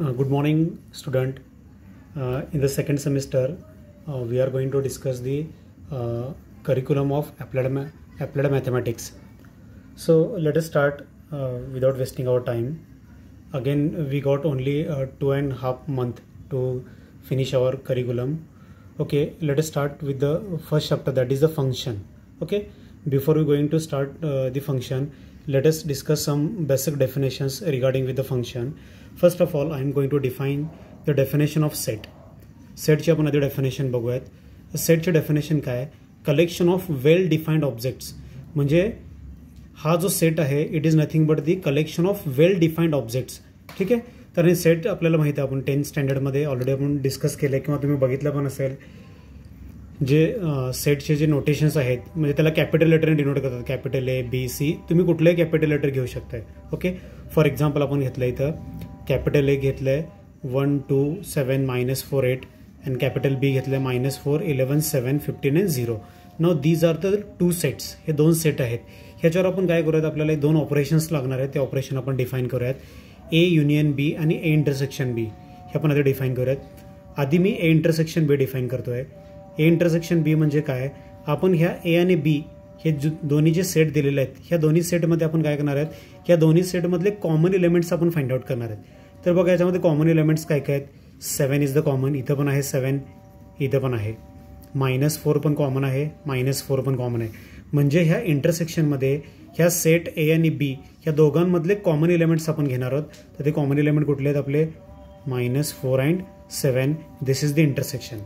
Uh, good morning student uh, in the second semester uh, we are going to discuss the uh, curriculum of applied, ma applied, mathematics so let us start uh, without wasting our time again we got only uh, two and a half month to finish our curriculum okay let us start with the first chapter that is the function okay before we going to start the function let us discuss some basic definitions regarding with the function. First of all, I am going to define the definition of set. सेटची आपण आधी definition बघूयात सेटचे definition काय collection of well defined objects म्हणजे हा जो set आहे it is nothing but the collection of well defined objects ठीक आहे तर हे सेट आपल्याला माहिती आहे आपण टेन्थ स्टँडर्डमध्ये ऑलरेडी आपण डिस्कस केलं किंवा तुम्ही बघितलं पण असेल जे सेटचे जे नोटेशन्स आहेत म्हणजे त्याला कॅपिटल लेटरने डिनोट करतात कॅपिटल ए बी सी तुम्ही कुठलंही कॅपिटल लेटर घेऊ शकताय ओके फॉर एक्झाम्पल आपण घेतलं इथं कॅपिटल ए घेतलं आहे one two seven minus four eight and capital B घेतलं आहे minus four eleven seven fifteen and zero now these are the two sets हे दोन सेट आहेत ह्याच्यावर आपण काय करूयात आपल्याला दोन ऑपरेशन्स लागणार आहेत ते ऑपरेशन आपण डिफाईन करूयात ए युनियन बी आणि ए इंटरसेक्शन बी हे आपण आता डिफाईन करूयात आधी मी ए इंटरसेक्शन बी डिफाईन करतो आहे ए इंटरसेक्शन बी म्हणजे काय आपण ह्या ए आणि बी हे जु दोन्ही जे सेट दिलेले आहेत ह्या दोन्ही सेटमध्ये आपण काय करणार आहेत ह्या दोन्ही सेटमधले कॉमन इलेमेंट्स आपण फाइंड आउट करणार आहेत तर बघा याच्यामध्ये कॉमन इलेमेंट्स काय काय आहेत सेवन इज द कॉमन इथं पण आहे सेवन इथं पण आहे मायनस फोर पण कॉमन आहे मायनस फोर पण कॉमन आहे म्हणजे ह्या इंटरसेक्शनमध्ये ह्या सेट ए आणि बी ह्या दोघांमधले कॉमन इलेमेंट्स आपण घेणार आहोत तर ते कॉमन इलेमेंट कुठले आहेत आपले minus four and seven this is the intersection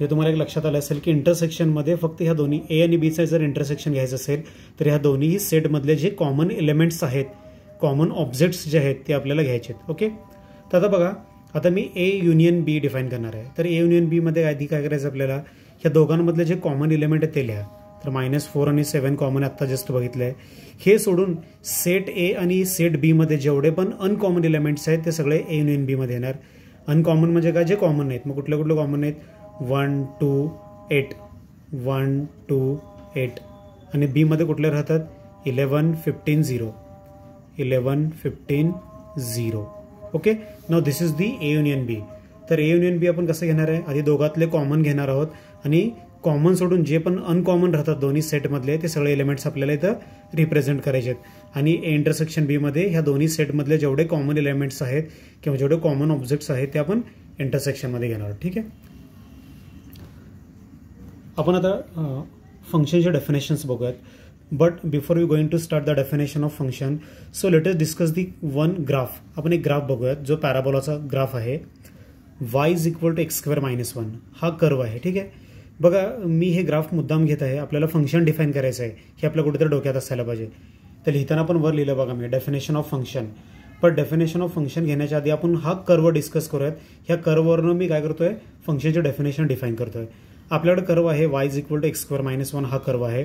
जे तुम्हाला एक लक्षात आलं असेल की इंटरसेक्शनमध्ये फक्त ह्या दोन्ही ए आणि बीचं जर इंटरसेक्शन घ्यायचं असेल तर ह्या दोन्ही सेटमधले जे कॉमन एलिमेंट्स आहेत कॉमन ऑब्जेक्ट्स जे आहेत ते आपल्याला घ्यायचे आहेत ओके तर आता बघा आता मी ए युनियन बी डिफाईन करणार आहे तर ए युनियन बीमध्ये आधी काय करायचं आपल्याला ह्या दोघांमधले जे कॉमन एलिमेंट आहेत ते लिहा तर मायनस फोर आणि सेव्हन कॉमन आत्ता जस्ट बघितलं आहे हे सोडून सेट ए आणि सेट बीमध्ये जेवढे पण अनकॉमन एलिमेंट्स आहेत ते सगळे ए युनियन बीमध्ये येणार अनकॉमन म्हणजे काय जे कॉमन आहेत मग कुठले कुठले कॉमन आहेत one two eight one two eight आणि बीमध्ये कुठले राहतात eleven fifteen zero eleven fifteen zero okay no this is the A union B तर ए युनियन बी आपण कसं घेणार आहे आधी दोघातले कॉमन घेणार आहोत आणि कॉमन सोडून जे पण अनकॉमन राहतात दोन्ही सेटमधले ते सगळे एलिमेंट्स आपल्याला इथं रिप्रेझेंट करायचे आहेत आणि ए इंटरसेक्शन बीमध्ये ह्या दोन्ही सेटमधले जेवढे कॉमन एलिमेंट्स आहेत किंवा जेवढे कॉमन ऑब्जेक्ट्स आहेत ते आपण इंटरसेक्शनमध्ये घेणार आहोत ठीक आहे आपण आता फंक्शनचे डेफिनेशन्स बघूयात but before you going to start the definition of function so latest discuss the one graph आपण एक ग्राफ बघूयात जो पॅराबॉलाचा ग्राफ आहे y is equal to x square minus one हा कर्व आहे ठीक आहे बघा मी हे ग्राफ मुद्दाम घेत आहे आपल्याला फंक्शन डिफाईन करायचं आहे हे आपल्या कुठेतरी डोक्यात असायला पाहिजे तर लिहिताना पण वर लिहिलं बघा मी डेफिनेशन ऑफ फंक्शन पण डेफिनेशन ऑफ फंक्शन घेण्याच्या आधी आपण हा कर्व डिस्कस करूयात ह्या कर्ववरनं मी काय करतोय फंक्शनचे डेफिनेशन डिफाईन करतोय आपल्याकडे कर्व आहे y is equal to x square minus one हा कर्व आहे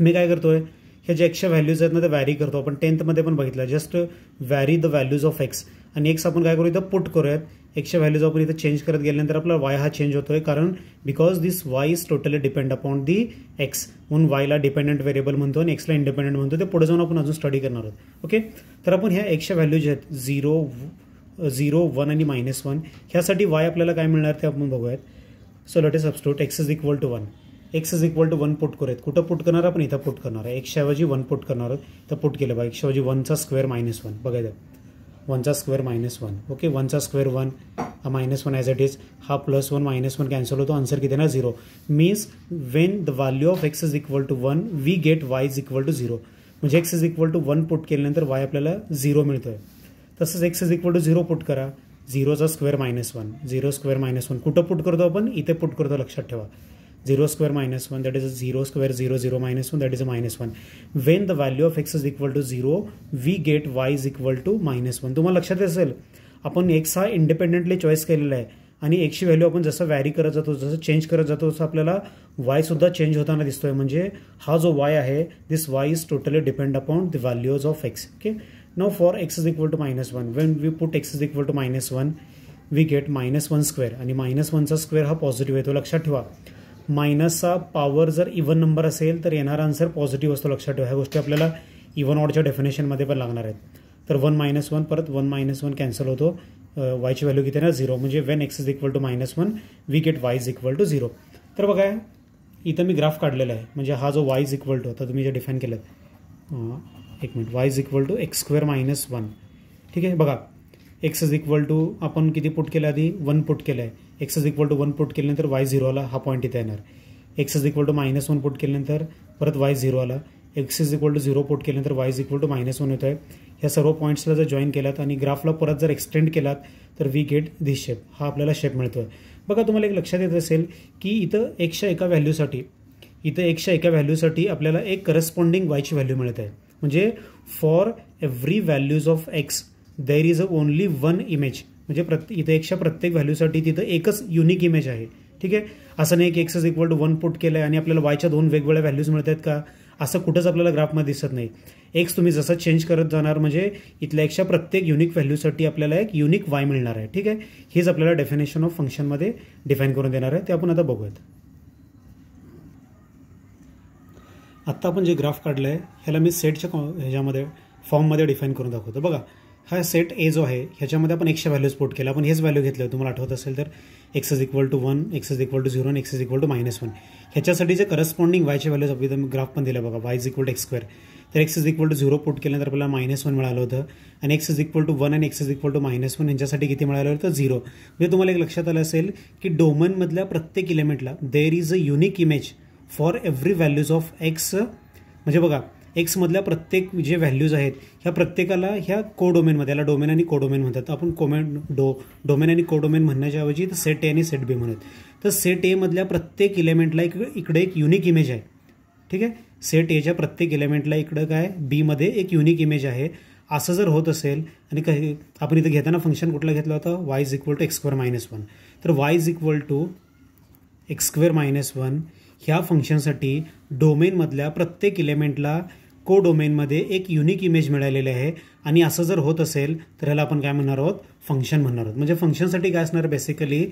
मी काय करतोय हे जे एक्सच्या व्हॅल्यूज आहेत ना ते व्हॅरी करतो आपण टेन्थमध्ये पण बघितलं just vary the values of x आणि एक्स आपण काय करू इथं पुट करूयात एक्सच्या व्हॅल्यूज आपण इथं चेंज करत गेल्यानंतर आपला वाय हा चेंज होतोय कारण because this y is totally depend upon the x म्हणून वायला डिपेंडंट व्हेरिएबल म्हणतो आणि एक्सला इंडिपेंडंट म्हणतो ते पुढे जाऊन आपण अजून स्टडी करणार आहोत ओके तर आपण ह्या एक्सच्या व्हॅल्यूज आहेत झिरो झिरो वन आणि मायनस वन ह्यासाठी वाय आपल्याला काय मिळणार ते आपण बघूयात so let is substitute x is equal to one x is equal to one put करूयात कुठं पुट करणार आपण इथं पुट करणार आहे एकशेऐवजी वन पुट करणार आहोत तर पुट केलं बघा एकशेऐवजी वनचा स्क्वेअर मायनस वन बघायचं वनचा स्क्वेअर मायनस वन ओके वनचा स्क्वेअर वन हा minus one as it is हा plus one minus one cancel होतो आन्सर किती ना zero means when the value of x is equal to one we get y is equal to zero म्हणजे x is equal to one put केल्यानंतर y आपल्याला zero मिळतो आहे तसंच x is equal to zero put करा झिरोचा square minus one zero square minus one कुठं put करतो आपण इथे पुट करतो लक्षात ठेवा zero square minus one that is a zero square zero zero minus one that is a minus one when the value of x is equal to zero we get y is equal to minus one तुम्हाला लक्षात असेल आपण x हा independently choice केलेला आहे आणि एक्सची value आपण जसं व्हॅरी करत जातो जसं चेंज करत जातो तसं आपल्याला वाय सुद्धा चेंज होताना दिसतोय म्हणजे हा जो वाय आहे this y is totally depend upon the values of x okay no for x is equal to minus 1, when we put x is equal to minus 1, we get minus one square आणि minus वनचा square हा positive येतो लक्षात ठेवा मायनसचा power जर even number असेल तर येणारा आन्सर पॉझिटिव्ह असतो लक्षात ठेवा ह्या गोष्टी आपल्याला इवन ऑडच्या डेफिनेशनमध्ये पण लागणार आहेत तर वन मायनस वन परत वन मायनस वन कॅन्सल होतो वायची व्हॅल्यू किती ना झिरो म्हणजे when x is equal to minus one we get y is equal to zero तर बघा इथं मी ग्राफ काढलेला आहे म्हणजे हा जो वायज इक्वल टू आता तुम्ही जे डिफाईन केलं एक minute y is equal to x square minus one ठीक आहे बघा एक्स इज इक्वल टू आपण किती पुट केलं आधी वन पुट केलं आहे x is equal to one put केल्यानंतर वाय झिरो आला हा पॉईंट इथे येणार x is equal to minus one put केल्यानंतर परत वाय झिरो आला x is equal to zero put केल्यानंतर y is equal to minus one येतो आहे या सर्व पॉईंट्सला जर जॉईन केलात आणि ग्राफला परत जर एक्सटेंड केलात तर वी गेट धिस शेप हा आपल्याला शेप मिळतो आहे बघा तुम्हाला एक लक्षात येत असेल की इथं एकशे एका व्हॅल्यूसाठी इथं एकशे एका व्हॅल्यूसाठी आपल्याला एक करस्पॉन्डिंग वायची व्हॅल्यू मिळत आहे म्हणजे for every values of x there is a only one image म्हणजे प्रत्येक इथे एक्सच्या प्रत्येक व्हॅल्यूसाठी तिथं एकच युनिक इमेज आहे ठीक आहे असं नाही की x is equal to one put केलं आहे आणि आपल्याला वायच्या दोन वेगवेगळ्या व्हॅल्यूज मिळत आहेत का असं कुठंच आपल्याला ग्राफमध्ये दिसत नाही एक्स तुम्ही जसं चेंज करत जाणार म्हणजे इथल्या एक्सच्या प्रत्येक युनिक व्हॅल्यूसाठी आपल्याला एक युनिक वाय मिळणार आहे ठीक आहे हेच आपल्याला डेफिनेशन ऑफ फंक्शनमध्ये डिफाईन करून देणार आहे ते आपण आता बघूयात आत्ता आपण जे ग्राफ काढलं आहे ह्याला मी सेटच्या ह्याच्यामध्ये फॉर्ममध्ये डिफाईन करून दाखवतो बघा हा सेट ए जो आहे ह्याच्यामध्ये आपण एकशे व्हॅल्यूज पोट केला आपण हेच व्हॅल्यू घेतलं तुम्हाला आठवत असेल तर x is equal to one x is equal to zero आणि x is equal to minus one ह्याच्यासाठी जे करस्पॉन्डिंग वायचे व्हॅल्यूज आपण ग्राफ पण दिला बघा y is equal to x square तर x is equal to zero put केल्यानंतर आपल्याला मायनस वन मिळालं होतं आणि x is equal to one आणि x is equal to minus one यांच्यासाठी किती मिळालं होतं झिरो म्हणजे तुम्हाला एक लक्षात आलं असेल की डोमनमधल्या प्रत्येक इलेमेंटला there is a unique image for every values of x म्हणजे बघा एक्समधल्या प्रत्येक जे व्हॅल्यूज आहेत ह्या प्रत्येकाला ह्या को डोमेनमध्ये याला डोमेन आणि कोडोमेन म्हणतात आपण कोमेन डो डोमेन आणि कोडोमेन म्हणण्याच्या ऐवजी तर सेट ए आणि सेट बी म्हणत तर सेट एमधल्या प्रत्येक इलेमेंटला एक इकडे एक युनिक इमेज आहे ठीक आहे सेट एच्या प्रत्येक इलेमेंटला इकडं काय बीमध्ये एक युनिक इमेज आहे असं जर होत असेल आणि काही आपण इथं घेताना फंक्शन कुठला घेतला होता y is equal to x square minus one तर y is equal to x square minus one ह्या फंक्शनसाठी डोमेनमधल्या प्रत्येक इलेमेंटला को डोमेनमध्ये एक युनिक इमेज मिळालेले आहे आणि असं जर होत असेल तर ह्याला आपण काय म्हणणार आहोत फंक्शन म्हणणार आहोत म्हणजे फंक्शनसाठी काय असणार basically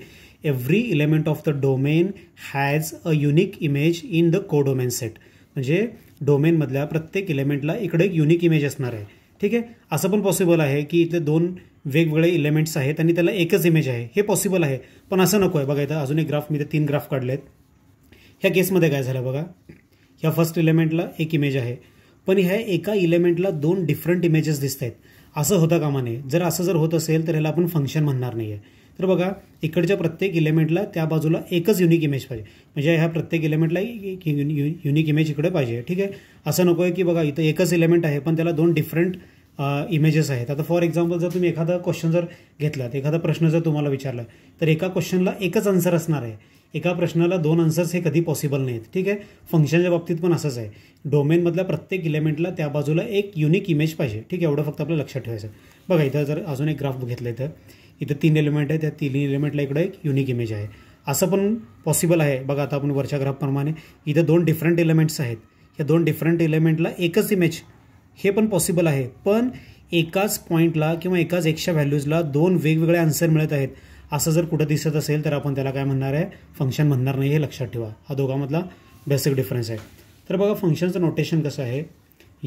every element of the domain has a unique image in the codomain set म्हणजे डोमेनमधल्या प्रत्येक इलेमेंटला इकडे एक युनिक इमेज असणार आहे ठीक आहे असं पण पॉसिबल आहे की इथले दोन वेगवेगळे इलेमेंट्स आहेत आणि त्याला एकच इमेज आहे हे पॉसिबल आहे पण असं नको आहे बघा इथं अजून एक ग्राफ मी ते तीन ग्राफ काढलेत ह्या केसमध्ये काय झालं बघा ह्या फर्स्ट इलेमेंटला एक इमेज आहे पण ह्या एका इलेमेंटला दोन डिफरंट इमेजेस दिसत आहेत असं होतं कामा नये जर असं जर होत असेल तर ह्याला आपण फंक्शन म्हणणार नाही आहे तर बघा इकडच्या प्रत्येक इलेमेंटला त्या बाजूला एकच युनिक इमेज पाहिजे म्हणजे ह्या प्रत्येक इलेमेंटला एक युनिक इमेज इकडे पाहिजे ठीक आहे असं नको आहे की बघा इथं एकच इलेमेंट आहे पण त्याला दोन डिफरंट इमेजेस आहेत आता फॉर एक्झाम्पल जर तुम्ही एखादा क्वेश्चन जर घेतलात एखादा प्रश्न जर तुम्हाला विचारला तर एका क्वेश्चनला एकच आन्सर असणार आहे एका प्रश्नाला दोन आन्सर्स हे कधी पॉसिबल नाहीत ठीक आहे फंक्शनच्या बाबतीत पण असंच आहे डोमेनमधल्या प्रत्येक इलेमेंटला त्या बाजूला एक युनिक इमेज पाहिजे ठीक आहे एवढं फक्त आपल्याला लक्षात ठेवायचं बघा इथं जर अजून एक ग्राफ बघितलं इथं इथं तीन एलिमेंट आहे त्या तीन एलिमेंटला इकडं एक युनिक इमेज आहे असं पण पॉसिबल आहे बघा आता आपण वरच्या ग्राफप्रमाणे इथं दोन डिफरंट एलिमेंट्स आहेत या दोन डिफरंट एलिमेंटला एकच इमेज हे पण पॉसिबल आहे पण एकाच पॉईंटला किंवा एकाच एक्शा व्हॅल्यूजला दोन वेगवेगळे आन्सर मिळत आहेत असं जर कुठं दिसत असेल तर आपण त्याला काय म्हणणार आहे फंक्शन म्हणणार नाही हे लक्षात ठेवा हा दोघांमधला बेसिक डिफरन्स आहे तर बघा फंक्शनचं नोटेशन कसं आहे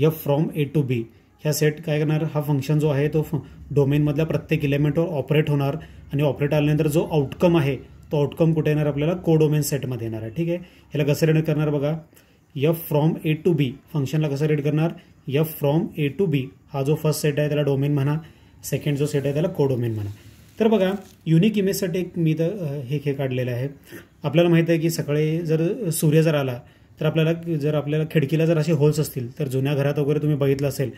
f from A to B ह्या सेट काय करणार हा फंक्शन जो आहे तो फ डोमेनमधल्या प्रत्येक इलेमेंटवर ऑपरेट होणार आणि ऑपरेट आल्यानंतर जो आउटकम आहे तो आउटकम कुठे येणार आपल्याला को डोमेन सेटमध्ये येणार आहे ठीक आहे ह्याला कसं रेड करणार बघा f from A to B फंक्शनला कसं रेड करणार f from A to B हा जो फर्स्ट सेट आहे त्याला डोमेन म्हणा सेकंड जो सेट आहे त्याला को डोमेन म्हणा तर बघा युनिक इमेजसाठी एक मी तर हे खेळ काढलेलं आहे आपल्याला माहीत आहे की सकाळी जर सूर्य जर आला तर आपल्याला जर आपल्याला खिडकीला जर असे होल्स असतील तर जुन्या घरात वगैरे तुम्ही बघितलं असेल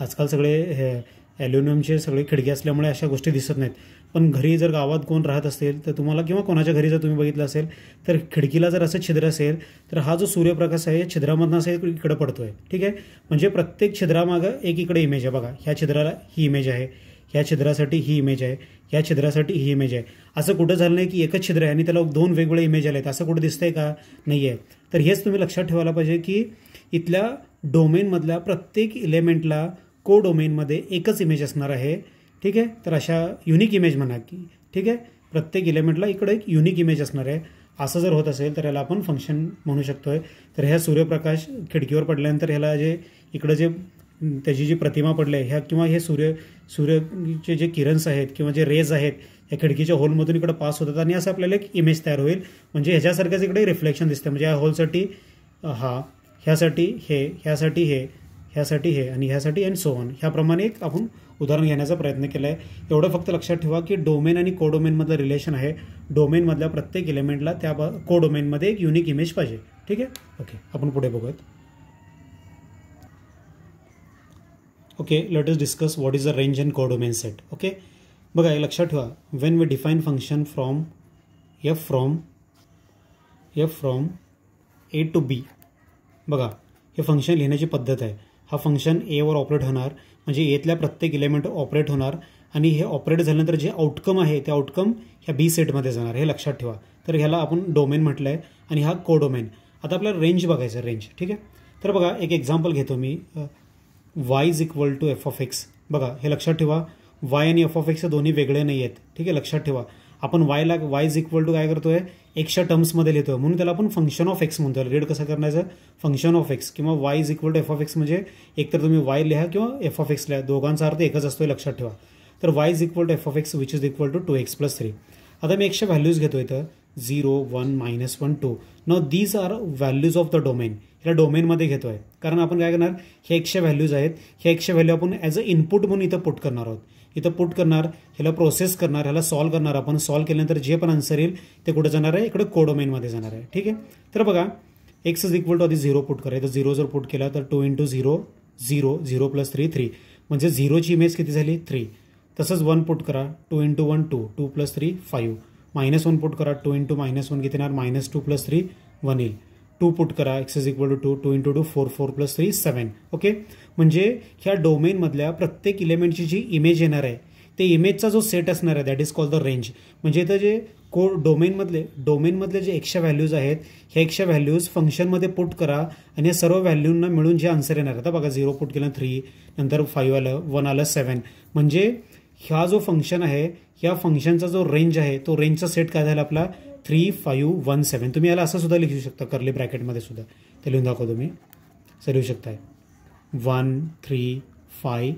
आजकाल सगळे हे ॲल्युमिनियमचे सगळे खिडकी असल्यामुळे अशा गोष्टी दिसत नाहीत पण घरी जर गावात कोण राहत असेल तर तुम्हाला किंवा कोणाच्या घरी जर तुम्ही बघितलं असेल तर खिडकीला जर असं छिद्र असेल तर हा जो सूर्यप्रकाश आहे छिद्रामधनं असं इकडं पडतो आहे ठीक आहे म्हणजे प्रत्येक छिद्रामागं एक इकडे इमेज आहे बघा ह्या छिद्राला ही इमेज आहे या छिद्रासाठी ही इमेज आहे या छिद्रासाठी ही इमेज आहे असं कुठं झालं नाही की एकच छिद्र आहे आणि त्याला दोन वेगवेगळे इमेज आले आहेत असं कुठं दिसतंय का नाही आहे तर हेच तुम्ही लक्षात ठेवायला पाहिजे की इथल्या डोमेनमधल्या प्रत्येक इलेमेंटला को डोमेनमध्ये एकच इमेज असणार आहे ठीक आहे तर अशा युनिक इमेज म्हणा की ठीक आहे प्रत्येक इलेमेंटला इकडे एक युनिक इमेज असणार आहे असं जर होत असेल तर याला आपण फंक्शन म्हणू शकतो आहे तर ह्या सूर्यप्रकाश खिडकीवर पडल्यानंतर ह्याला जे इकडं जे त्याची जी प्रतिमा पडली आहे ह्या किंवा हे सूर्य सूर्यचे जे किरण्स आहेत किंवा जे रेज आहेत या खिडकीच्या होलमधून इकडे पास होतात आणि असं आपल्याला एक इमेज तयार होईल म्हणजे ह्याच्यासारखंच इकडे रिफ्लेक्शन दिसतं म्हणजे या होलसाठी हा ह्यासाठी हे ह्यासाठी हे ह्यासाठी हे आणि ह्यासाठी अँड सोहन ह्याप्रमाणे एक आपण उदाहरण घेण्याचा प्रयत्न केला आहे एवढं फक्त लक्षात ठेवा की डोमेन आणि कोडोमेनमधलं रिलेशन आहे डोमेनमधल्या प्रत्येक इलेमेंटला त्या डोमेनमध्ये एक युनिक इमेज पाहिजे ठीक आहे ओके आपण पुढे बघूयात okay let discuss discuss what is range range co codomain set okay बघा हे लक्षात ठेवा when we define function from f from f from A to B बघा हे फंक्शन लिहिण्याची पद्धत आहे हा फंक्शन एवर ऑपरेट होणार म्हणजे एतल्या प्रत्येक इलेमेंट ऑपरेट होणार आणि हे ऑपरेट झाल्यानंतर जे आउटकम आहे ते आउटकम ह्या बी सेटमध्ये जाणार हे लक्षात ठेवा तर ह्याला आपण डोमेन म्हटलं आहे आणि हा कोडोमेन आता आपल्याला रेंज बघायचं रेंज ठीक आहे तर बघा एक एक्झाम्पल घेतो मी y is equal to f of x बघा हे लक्षात ठेवा वाय आणि एफ ऑफ एक्स हे दोन्ही वेगळे नाही आहेत ठीक आहे लक्षात ठेवा आपण वायला वाय इज इक्वल टू काय करतोय आहे एक्सच्या टर्म्समध्ये लिहितोय म्हणून त्याला आपण फंक्शन ऑफ एक्स म्हणतो रीड कसं करण्याचं फंक्शन ऑफ एक्स किंवा y is equal to f of x म्हणजे एकतर तुम्ही वाय लिहा किंवा एफ ऑफ एक्स लिहा दोघांचा अर्थ एकच असतो लक्षात ठेवा तर y is equal to f of x which is equal to two x plus three आता मी एक्सच्या व्हॅल्यूज घेतोय तर zero one minus one two न these are values of the domain ह्या डोमेनमध्ये घेतो आहे कारण आपण काय करणार हे एकशे व्हॅल्यूज आहेत हे एकशे व्हॅल्यू आपण ॲज अ इनपुट म्हणून इथं पुट करणार आहोत इथं पुट करणार ह्याला प्रोसेस करणार ह्याला सॉल्व करणार आपण सॉल्व केल्यानंतर जे पण आन्सर येईल ते कुठं जाणार आहे इकडे कोडोमेनमध्ये जाणार आहे ठीक आहे तर बघा एक्स इज इक्वल टू आधी झिरो पुट करा तर झिरो जर पुट केला तर two into zero zero zero plus three three म्हणजे झिरोची इमेज किती झाली थ्री तसंच वन पुट करा two into one two two plus three five minus one put करा टू इंटू मायनस वन किती येणार minus two plus three one येईल to put करा x is equal to to two into two four four plus three seven okay म्हणजे ह्या डोमेनमधल्या प्रत्येक इलेमेंटची जी image येणार आहे ते इमेजचा जो सेट असणार आहे that is call the range म्हणजे इथं जे को डोमेनमधले डोमेनमधले जे एक्स्ट्रा व्हॅल्यूज आहेत ह्या एक्स्ट्रा व्हॅल्यूज फंक्शनमध्ये पुट करा आणि या सर्व व्हॅल्यूंना मिळून जे आन्सर येणार आता बघा झिरो पुट केलं थ्री नंतर फाईव्ह आलं वन आलं सेवन म्हणजे ह्या जो फंक्शन आहे ह्या फंक्शनचा जो रेंज आहे तो रेंजचा सेट काय झाला आपला थ्री फाईव्ह वन सेवन तुम्ही याला असं सुद्धा लिहू शकता कर्ली ब्रॅकेटमध्ये सुद्धा ते लिहून दाखव तुम्ही असं लिहू शकताय one three five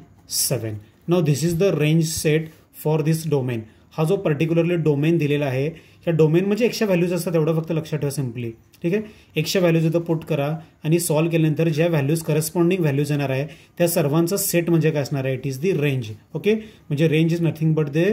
seven no this is the range set for this domain हा जो पर्टिक्युलरली डोमेन दिलेला आहे त्या डोमेन म्हणजे एकशे व्हॅल्यूज असतात तेवढं फक्त लक्षात ठेवा सिम्पली ठीक आहे एकशे व्हॅल्यूज इथं पुट करा आणि सॉल्व केल्यानंतर ज्या व्हॅल्यूज करस्पॉन्डिंग व्हॅल्यूज येणार आहे त्या सर्वांचा सेट म्हणजे काय असणार आहे it is the range okay म्हणजे range is nothing but the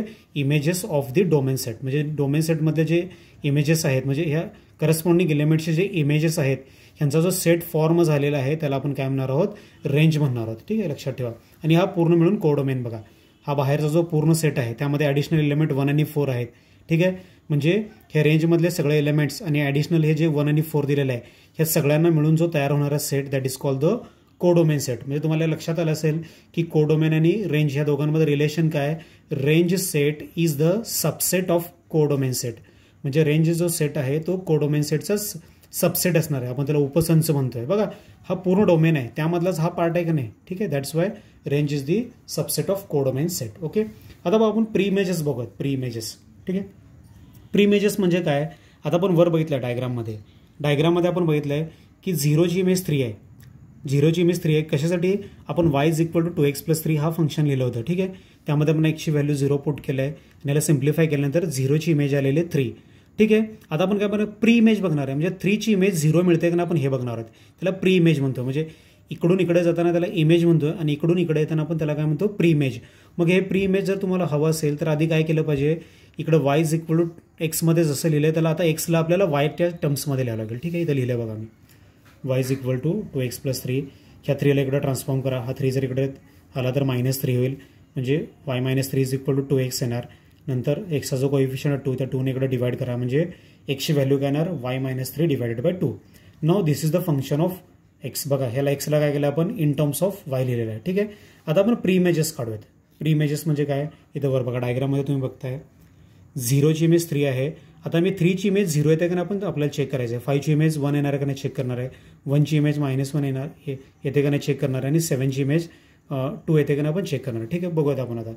images of the domain set म्हणजे डोमेन सेटमधले जे इमेजेस आहेत म्हणजे ह्या करस्पॉन्डिंग एलिमेंटचे जे इमेजेस आहेत ह्यांचा जो सेट फॉर्म झालेला आहे त्याला आपण काय म्हणणार आहोत रेंज म्हणणार आहोत ठीक आहे लक्षात ठेवा आणि हा पूर्ण मिळून कोडोमेन बघा हा बाहेरचा जो पूर्ण सेट आहे त्यामध्ये ॲडिशनल एलिमेंट वन आणि फोर आहेत ठीक आहे म्हणजे ह्या रेंजमधले सगळे एलिमेंट्स आणि ॲडिशनल हे जे वन आणि फोर दिलेलं आहे ह्या सगळ्यांना मिळून जो तयार होणारा set that is call the codomain set म्हणजे तुम्हाला लक्षात आलं असेल की कोडोमेन आणि रेंज ह्या दोघांमध्ये रिलेशन काय range set is the subset of codomain set म्हणजे रेंज जो सेट आहे तो कोडोमेन सेटचा सबसेट असणार आहे आपण त्याला उपसंच म्हणतोय बघा हा पूर्ण डोमेन आहे त्यामधलाच हा पार्ट आहे का नाही ठीक आहे that's why range is the subset of codomain set okay आता बघा आपण प्री इमेजेस बघत प्री इमेजेस ठीक आहे प्री इमेजेस म्हणजे काय आता आपण वर बघितलं आहे डायग्राममध्ये डायग्राममध्ये आपण बघितलं आहे की झिरोची इमेज थ्री आहे झिरोची इमेज थ्री आहे कशासाठी आपण y is equal to two x plus three हा फंक्शन लिहिलं होतं ठीक आहे त्यामध्ये आपण एक्सची व्हॅल्यू झिरो पुट केलं आहे आणि याला सिम्प्लिफाय केल्यानंतर झिरोची इमेज आलेली आहे थ्री ठीक आहे आता आपण काय बघणार प्री इमेज बघणार आहे म्हणजे थ्रीची इमेज झिरो मिळते का ना आपण हे बघणार आहोत त्याला प्री इमेज म्हणतो म्हणजे इकडून इकडे जाताना त्याला इमेज म्हणतो आणि इकडून इकडे येताना आपण त्याला काय म्हणतो प्री इमेज मग हे प्री इमेज जर तुम्हाला हवं असेल तर आधी काय केलं पाहिजे इकडे वाय इज इक्वल टू एक्समध्ये जसं लिहिलं आहे त्याला आता एक्सला आपल्याला वायच्या टर्म्समध्ये लिहावं लागेल ठीक आहे इथं लिहिलं बघा मी y is equal to two x plus three ह्या थ्रीला इकडं ट्रान्सफॉर्म करा हा थ्री जर इकडे आला तर मायनस थ्री होईल म्हणजे y minus three is equal to two x येणार नंतर एक्सचा जो कोइफिशियंट टू त्या टूने इकडे डिवाइड करा म्हणजे एक्सची व्हॅल्यू काय येणार y minus three divided by two no this is the function of x बघा ह्याला एक्सला काय केलं आपण इन टर्म्स ऑफ वाय लिहिलेलं आहे ठीक आहे आता आपण प्री इमेजेस काढूयात प्री इमेजेस म्हणजे काय इथं वर बघा डायग्राममध्ये तुम्ही बघताय झिरोची इमेज थ्री आहे आता मी थ्रीची इमेज झिरो येते का नाही आपण आपल्याला चेक करायचं आहे फायची इमेज वन येणार आहे का नाही चेक करणार आहे वनची इमेज मायनस वन येणार येते का नाही चेक करणार आहे आणि सेवनची इमेज टू येते का नाही आपण चेक करणार आहे ठीक आहे बघूयात आपण आता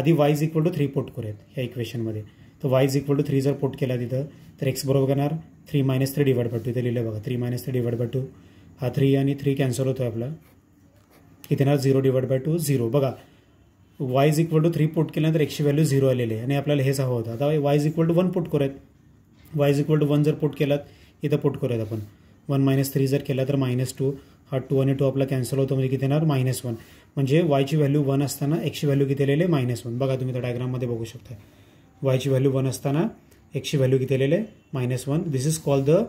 आधी y is equal to three put करूयात ह्या इक्वेशनमध्ये तर y is equal to three जर पोट केला तिथं तर एक्स बरोबर करणार three minus three divide by two इथे लिहिलं बघा three minus three divide by two हा थ्री आणि थ्री कॅन्सल होतो आहे आपला इथे ना zero divide by two zero बघा y is equal to three put केल्यानंतर एकशे व्हॅल्यू झिरो आलेले आणि आपल्याला हेच हवं होतं आता y is equal to one put करूयात y is equal to one जर पुट केलात इथं पुट करूयात आपण वन मायनस थ्री जर केला तर मायनस टू हा टू आणि टू आपला कॅन्सल होतो म्हणजे किती येणार मायनस वन म्हणजे वायची व्हॅल्यू वन असताना एकशे व्हॅल्यू किती आलेले मायनस वन बघा तुम्ही त्या डायग्राममध्ये बघू शकता वायची व्हॅल्यू वन असताना एकशे व्हॅल्यू किती आलेले minus one this is call the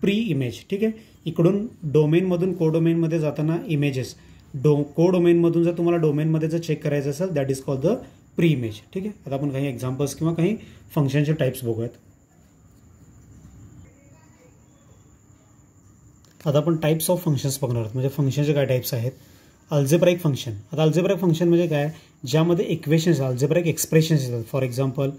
pre image ठीक आहे इकडून डोमेनमधून डोमेनमध्ये जाताना इमेजेस डो को डोमेनमधून जर तुम्हाला डोमेनमध्ये जर चेक करायचं असेल that is call the pre image ठीक आहे आता आपण काही एक्झाम्पल्स किंवा काही फंक्शनचे टाईप्स बघूयात आता आपण टाईप्स ऑफ फंक्शन्स बघणार आहोत म्हणजे फंक्शनचे काय टाईप्स आहेत अल्जेब्राईक फंक्शन आता अल्जेब्राईक फंक्शन म्हणजे काय ज्यामध्ये इक्वेशन्स अल्जेब्राईक एक्सप्रेशन्स येतात for example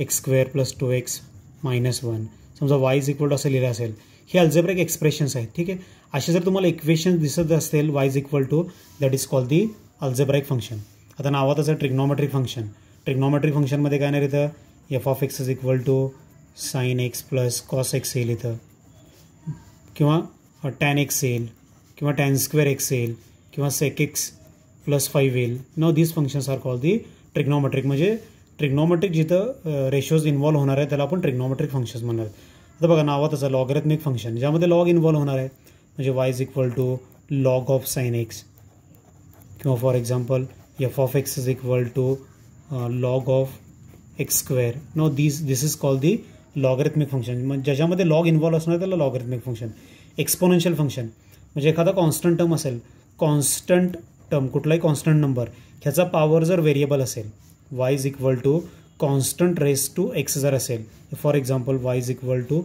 x square plus two x minus one समजा वाय इज इक्वल टू असं लिहिलं असेल हे अल्जेब्रिक एक्सप्रेशन्स आहेत ठीक आहे असे जर तुम्हाला इक्वेशन दिसत असेल y is equal to that is call the algebraic function आता असं ट्रिग्नॉमेट्रिक फंक्शन ट्रिग्नॉमेट्रिक फंक्शनमध्ये काय नाही इथं f of x is equal to sine x plus cos x येईल इथं किंवा टॅन एक्स येईल किंवा टॅन स्क्वेअर एक्स येईल किंवा सेक एक्स प्लस फाईव्ह येईल न these functions are call the trigonometric म्हणजे ट्रिग्नॉमेट्रिक जिथं रेशोज इन्वॉल्व्ह होणार आहे त्याला आपण ट्रिग्नॉमेट्रिक फंक्शन्स म्हणणार आता बघा नावात तसं लॉगरेथमिक फंक्शन ज्यामध्ये लॉग इन्वॉल्व्ह होणार आहे म्हणजे y is equal to log of sine x किंवा for example f of x is equal to log of x square no this this is call the logarithmic function म्हणजे ज्याच्यामध्ये log involve असणार त्याला logarithmic function exponential function म्हणजे एखादा constant term असेल constant term कुठलाही constant number ह्याचा power जर व्हेरिएबल असेल y is equal to constant raise to x जर अल for example example, is equal to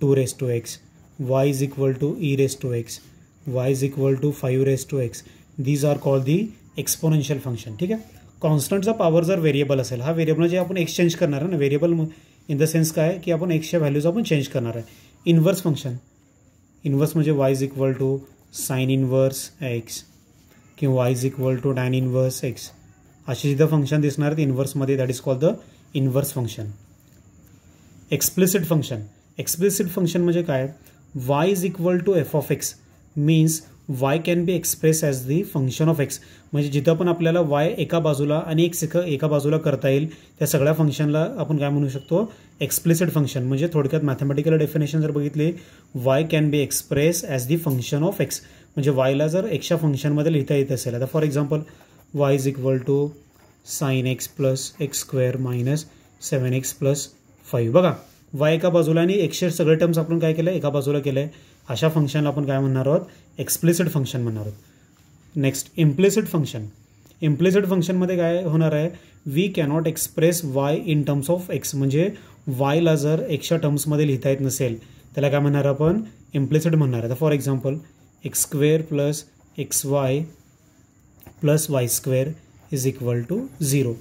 two raise to x x, is equal to e raise to x x, is equal to to raise to x these are call the exponential function ठीक आहे कॉन्स्टंटचा power जर variable असेल हा variable म्हणजे आपण exchange करणार आहे ना व्हेरिएबल इन द सेन्स काय की आपण एक्सच्या व्हॅल्यूज आपण चेंज करणार आहे इन्व्हर्स फंक्शन इन्व्हर्स म्हणजे y is equal to sine inverse x किंवा y is equal to tan inverse x अशी जिथं फंक्शन दिसणार इन्वर्स इन्व्हर्समध्ये that is call the inverse function explicit function explicit function म्हणजे काय y is equal to f of x means y can be express as the function of x म्हणजे जिथं पण आपल्याला वाय एका बाजूला आणि एक एका एका बाजूला करता येईल त्या सगळ्या फंक्शनला आपण काय म्हणू शकतो एक्सप्लिसिट फंक्शन म्हणजे थोडक्यात मॅथमॅटिकल डेफिनेशन जर बघितले y can be express as the function of x म्हणजे वायला जर एक्सच्या फंक्शनमध्ये लिहिता येत असेल आता for example y is equal to sine x plus x square minus seven x plus five बघा वाय एका बाजूला आणि एक्सचे सगळे टर्म्स आपण काय केलं एका बाजूला केलं आहे अशा फंक्शनला आपण काय म्हणणार आहोत एक्सप्लिसिट फंक्शन म्हणणार आहोत नेक्स्ट इम्प्लिसिट फंक्शन इम्प्लिसिट फंक्शनमध्ये काय होणार आहे we cannot express y in terms of x म्हणजे वायला जर एक्सच्या टर्म्समध्ये लिहिता येत नसेल त्याला काय म्हणणार आपण इम्प्लिसिट म्हणणार आहे for example x square plus x y plus y square is equal to zero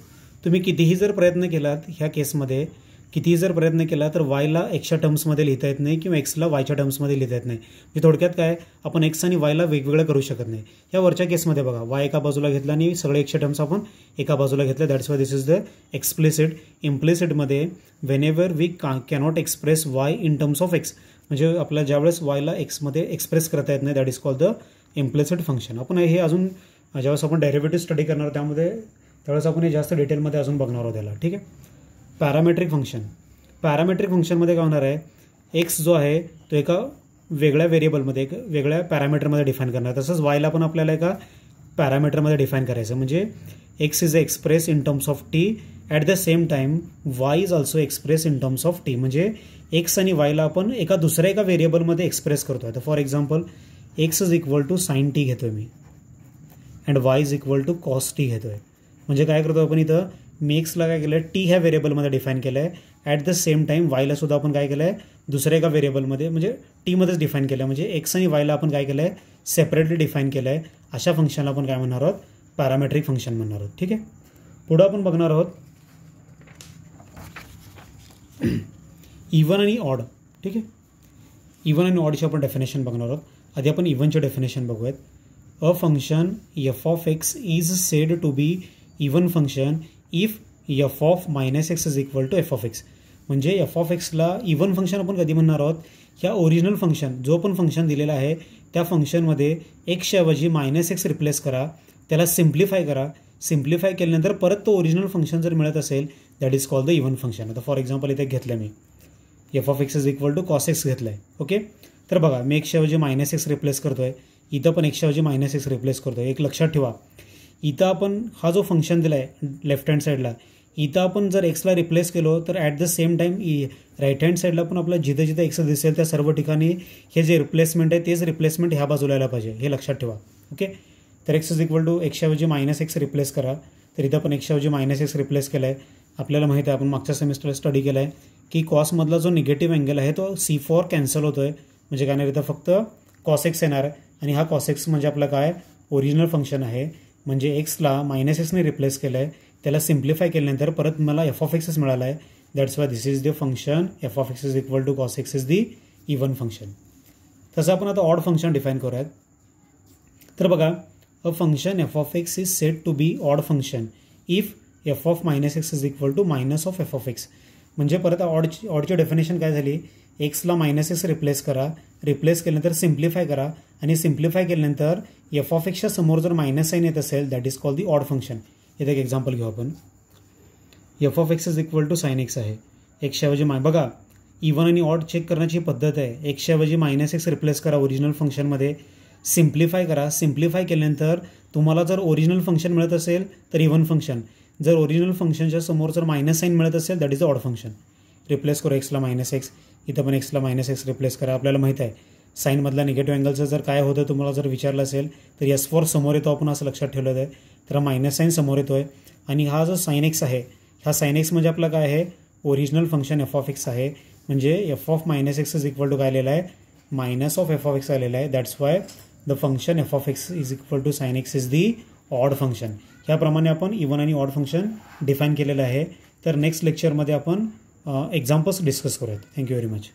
तुम्ही कितीही जर प्रयत्न केलात ह्या केसमध्ये कितीही जर प्रयत्न केला तर वायला एक्सच्या टर्म्समध्ये लिहिता येत नाही किंवा एक्सला वायच्या टर्म्समध्ये लिहिता येत नाही म्हणजे थोडक्यात काय आपण एक्स आणि वायला वेगवेगळं करू शकत नाही या वरच्या केसमध्ये बघा वाय एका बाजूला घेतला आणि सगळे एक्सच्या टर्म्स आपण एका बाजूला घेतले that's why this is the explicit इम्प्लिसिटमध्ये वेनेवर वी का cannot express y in terms of x म्हणजे आपल्या ज्यावेळेस वायला एक्समध्ये एक्सप्रेस करता येत नाही that is call the implicit function आपण हे अजून ज्यावेळेस आपण डेरिव्हेटिव्ह स्टडी करणार त्यामध्ये त्यावेळेस आपण हे जास्त डिटेलमध्ये अजून बघणार आहोत त्याला ठीक आहे पॅरामेट्रिक फंक्शन पॅरामेट्रिक फंक्शनमध्ये काय होणार आहे एक्स जो आहे तो एका वेगळ्या व्हेरिएबलमध्ये एक वेगळ्या पॅरामीटरमध्ये डिफाईन करणार तसंच वायला पण आपल्याला एका पॅरामीटरमध्ये डिफाईन करायचं म्हणजे x is express in terms of t at the same time y is also express in terms of t म्हणजे एक्स आणि वायला आपण एका दुसऱ्या एका व्हेरिएबलमध्ये एक्सप्रेस करतो आहे तर for example x is equal to sine t घेतो मी and y is equal to cos t घेतो आहे म्हणजे काय करतो आपण इथं मेक्सला काय केलं आहे टी ह्या व्हेरिएबलमध्ये डिफाईन केलं आहे ॲट द सेम टाईम वायला सुद्धा आपण काय केलं आहे दुसऱ्या एका व्हेरिएबलमध्ये म्हणजे टीमध्येच डिफाईन केलं आहे म्हणजे एक्स आणि वायला आपण काय केलं आहे सेपरेटली डिफाईन केलं आहे अशा फंक्शनला आपण काय म्हणणार आहोत पॅरामेट्रिक फंक्शन म्हणणार आहोत ठीक आहे पुढं आपण बघणार आहोत इवन आणि ऑड ठीक आहे इवन आणि ऑडचे आपण डेफिनेशन बघणार आहोत आधी आपण इव्हनचे डेफिनेशन बघूयात a function f of x is said to be even function if f of minus x is equal to f of x म्हणजे एफ ऑफ एक्सला इवन फंक्शन आपण कधी म्हणणार आहोत ह्या ओरिजिनल फंक्शन जो पण फंक्शन दिलेला आहे त्या फंक्शनमध्ये एक्सच्या ऐवजी मायनस एक्स रिप्लेस करा त्याला सिम्प्लिफाय करा सिम्प्लिफाय केल्यानंतर परत तो ओरिजिनल फंक्शन जर मिळत असेल that is call the even function आता फॉर एक्झाम्पल इथे घेतलं मी f of x is equal to cos x घेतलं आहे ओके तर बघा मी एक्सच्या ऐवजी मायनस एक्स रिप्लेस करतो आहे इथं पण एक्सऐवजी मायनस एक्स रिप्लेस करतो एक लक्षात ठेवा इथं आपण हा जो फंक्शन दिला आहे लेफ्ट हँड साईडला इथं आपण जर एक्सला रिप्लेस केलो तर at the same time right hand साईडला पण आपल्याला जिथं जिथं एक्स दिसेल त्या सर्व ठिकाणी हे जे रिप्लेसमेंट आहे तेच रिप्लेसमेंट ह्या बाजूला यायला पाहिजे हे लक्षात ठेवा ओके तर एक्स इज इक्वल टू एक्सऐवजी मायनस एक्स रिप्लेस करा तर इथं आपण एक्सऐवजी मायनस एक्स रिप्लेस केलं आहे आपल्याला माहिती आहे आपण मागच्या सेमिस्टरला स्टडी केला आहे की कॉसमधला जो निगेटिव्ह अँगल आहे तो सी फोर कॅन्सल होतो आहे म्हणजे काय नाही इथं फक्त कॉस एक्स येणार आहे आणि हा कॉस एक्स म्हणजे आपलं काय ओरिजिनल फंक्शन आहे म्हणजे एक्सला मायनस एक्सने रिप्लेस केलं आहे त्याला सिम्प्लिफाय केल्यानंतर परत मला एफ ऑफ एक्सेस मिळालं आहे that's why this is the function f of x is equal to cos x is the even function तसं आपण आता ऑड फंक्शन डिफाईन करूयात तर बघा a function f of x is set to be odd function if f of minus x is equal to minus of f of x म्हणजे परत ऑडची ऑडची डेफिनेशन काय झाली एक्सला मायनस एक्स रिप्लेस करा रिप्लेस केल्यानंतर सिम्प्लिफाय करा आणि सिम्प्लिफाय केल्यानंतर एफ ऑफ एक्सच्या समोर जर मायनस साईन येत असेल that is call the odd function इथे एक एक्झाम्पल घेऊ आपण f of x is equal to sine x आहे एक्सच्याऐवजी माय बघा इवन आणि ऑड चेक करण्याची पद्धत आहे एक्सच्याऐवजी मायनस एक्स रिप्लेस करा ओरिजिनल फंक्शनमध्ये सिम्प्लिफाय करा सिम्प्लिफाय केल्यानंतर तुम्हाला जर ओरिजिनल फंक्शन मिळत असेल तर इवन फंक्शन जर ओरिजिनल फंक्शनच्या समोर जर मायनस साईन मिळत असेल that is odd function replace करू एक्सला मायनस एक्स इथं पण एक्सला मायनस एक्स रिप्लेस करा आपल्याला माहीत आहे साईनमधला निगेटिव्ह अँगलचं जर काय होतं तुम्हाला जर विचारलं असेल तर एस फोर समोर येतो आपण असं लक्षात ठेवलं आहे तर मायनस साईन समोर येतो आहे आणि हा जो साईन एक्स आहे हा साईन एक्स म्हणजे आपला काय आहे original function f of x आहे म्हणजे f of minus x is equal to काय आलेला आहे minus of f of x आलेला आहे that's why the function f of x is equal to sine x is the odd function ह्याप्रमाणे आपण even आणि ऑड फंक्शन डिफाईन केलेलं आहे तर नेक्स्ट लेक्चरमध्ये आपण एक्झाम्पल्स डिस्कस करूयात थँक्यू व्हेरी मच